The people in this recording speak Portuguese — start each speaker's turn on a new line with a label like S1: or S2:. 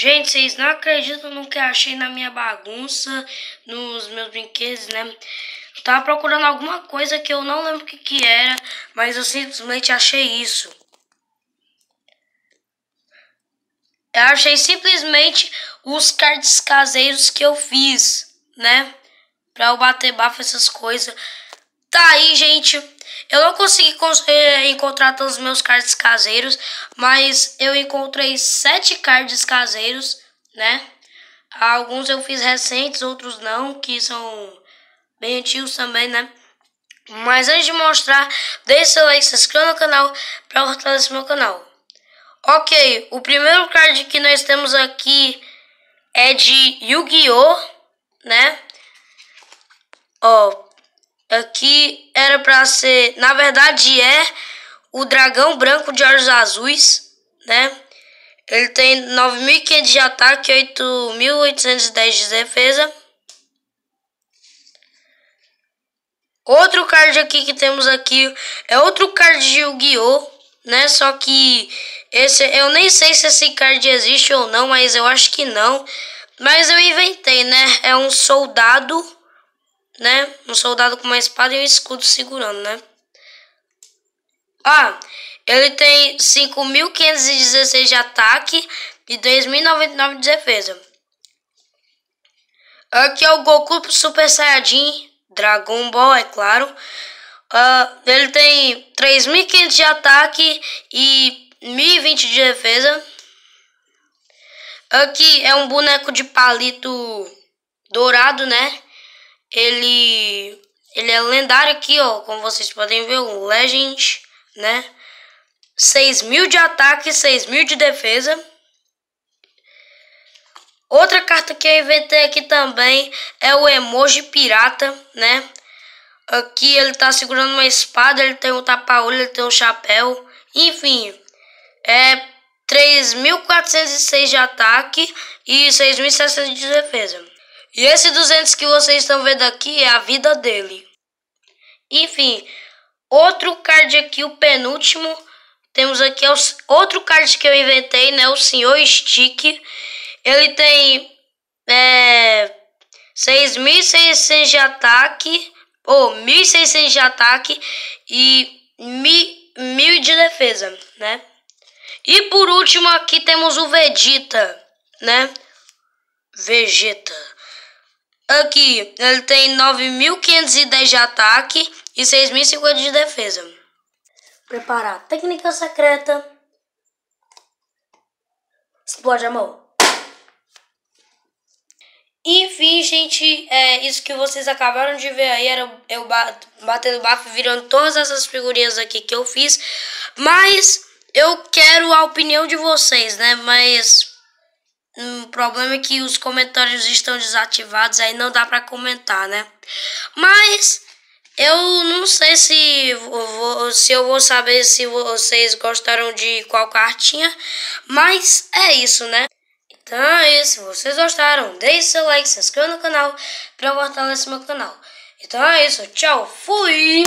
S1: Gente, vocês não acreditam no que achei na minha bagunça, nos meus brinquedos, né? tava procurando alguma coisa que eu não lembro o que, que era, mas eu simplesmente achei isso. Eu achei simplesmente os cards caseiros que eu fiz, né? Pra eu bater bafo essas coisas. Tá aí, gente. Eu não consegui eh, encontrar todos os meus cards caseiros, mas eu encontrei sete cards caseiros, né? Alguns eu fiz recentes, outros não, que são bem antigos também, né? Mas antes de mostrar, deixe seu like, se inscreva no canal para fortalecer meu canal. Ok, o primeiro card que nós temos aqui é de Yu-Gi-Oh, né? Ó, Aqui era para ser, na verdade é o dragão branco de olhos azuis, né? Ele tem 9.500 de ataque e 8.810 de defesa. Outro card aqui que temos aqui é outro card de Yu-Gi-Oh! Né? Só que esse eu nem sei se esse card existe ou não, mas eu acho que não. Mas eu inventei, né? É um soldado né? Um soldado com uma espada e um escudo segurando, né? Ah, ele tem 5.516 de ataque e 2.099 de defesa. Aqui é o Goku Super Saiyajin, Dragon Ball, é claro. Uh, ele tem 3.500 de ataque e 1.020 de defesa. Aqui é um boneco de palito dourado, né? ele ele é lendário aqui, ó, como vocês podem ver, o Legend, né? 6 mil de ataque, 6 mil de defesa. Outra carta que eu inventei aqui também é o emoji pirata, né? Aqui ele tá segurando uma espada, ele tem um tapa-olho, ele tem um chapéu. Enfim, é 3.406 de ataque e 6.700 de defesa. E esse 200 que vocês estão vendo aqui é a vida dele. Enfim, outro card aqui, o penúltimo. Temos aqui é os, outro card que eu inventei, né? O Senhor Stick. Ele tem é, 6.600 de ataque, ou 1.600 de ataque e 1.000 de defesa, né? E por último aqui temos o Vegeta, né? Vegeta. Aqui, ele tem 9.510 de ataque e 6.050 de defesa. Preparar técnica secreta. Explode a mão. Enfim, gente, é, isso que vocês acabaram de ver aí era eu batendo bafo, virando todas essas figurinhas aqui que eu fiz. Mas eu quero a opinião de vocês, né? Mas o problema é que os comentários estão desativados, aí não dá para comentar, né? Mas eu não sei se eu, vou, se eu vou saber se vocês gostaram de qual cartinha, mas é isso, né? Então é isso, se vocês gostaram, deixe seu like, se inscreva no canal para fortalecer meu canal. Então é isso, tchau, fui!